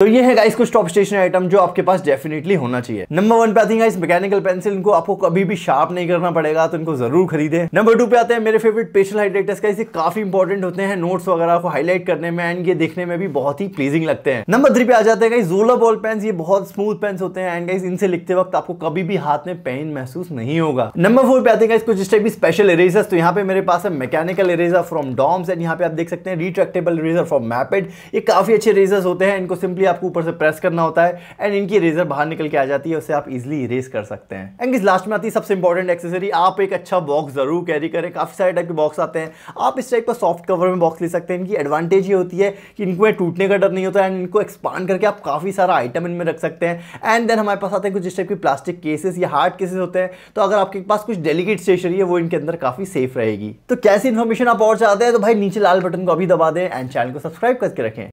तो ये है गाइस कुछ टॉप स्टेशनरी आइटम जो आपके पास डेफिनेटली होना चाहिए नंबर वन पे आती है गाइस मैकेनिकल पेंसिल इनको आपको कभी भी शार्प नहीं करना पड़ेगा तो इनको जरूर खरीदे नंबर टू पे आते हैं मेरे फेवरेट पेशल हाइड्रेटर्स का इसे काफी इंपॉर्टेंट होते हैं नोट्स वगैरह को हाईलाइट करने में एंड ये देखने में भी बहुत ही प्लीजिंग लगते हैं नंबर थ्री पे आ जाते हैं गाइस जोला बॉल पेन ये बहुत स्मूथ पेन्स होते हैं एंड गाइस इनसे लिखते वक्त आपको कभी भी हाथ में पेन महसूस नहीं होगा नंबर फोर पे आते हैं गाइस कुछ इस टाइप की स्पेशल इरेजर्स तो यहाँ पे मेरे पास है mechanical eraser from Doms and यहाँ पे आप देख सकते हैं रिट्रेक्टेबल इरेजर फ्रॉम मैपेड ये काफी अच्छे इरेजर्स होते हैं इनको सिंपली आपको ऊपर से प्रेस करना होता है एंड इनकी रेजर बाहर निकल के आ जाती है उसे आप इजिली इरेज कर सकते हैं एंड इस लास्ट में आती है सबसे इंपॉर्टेंट एक्सेसरी आप एक अच्छा बॉक्स जरूर कैरी करें काफ़ी सारे टाइप के बॉक्स आते हैं आप इस टाइप का सॉफ्ट कवर में बॉक्स ले सकते हैं इनकी एडवांटेज ये होती है कि इनको टूटने का डर नहीं होता एंड इनको एक्सपांड करके आप काफ़ी सारा आइटम इनमें रख सकते हैं एंड देन हमारे पास आते हैं कुछ इस टाइप के प्लास्टिक केसेस या हार्ड केसेस होते हैं तो अगर आपके पास कुछ डेलीकेट स्टेशनरी है वो इनके अंदर काफ़ी सेफ रहेगी तो कैसी इन्फॉर्मेशन आप और चाहते हैं तो भाई नीचे लाल बटन को अभी दबा दें एंड चैनल को सब्सक्राइब करके रखें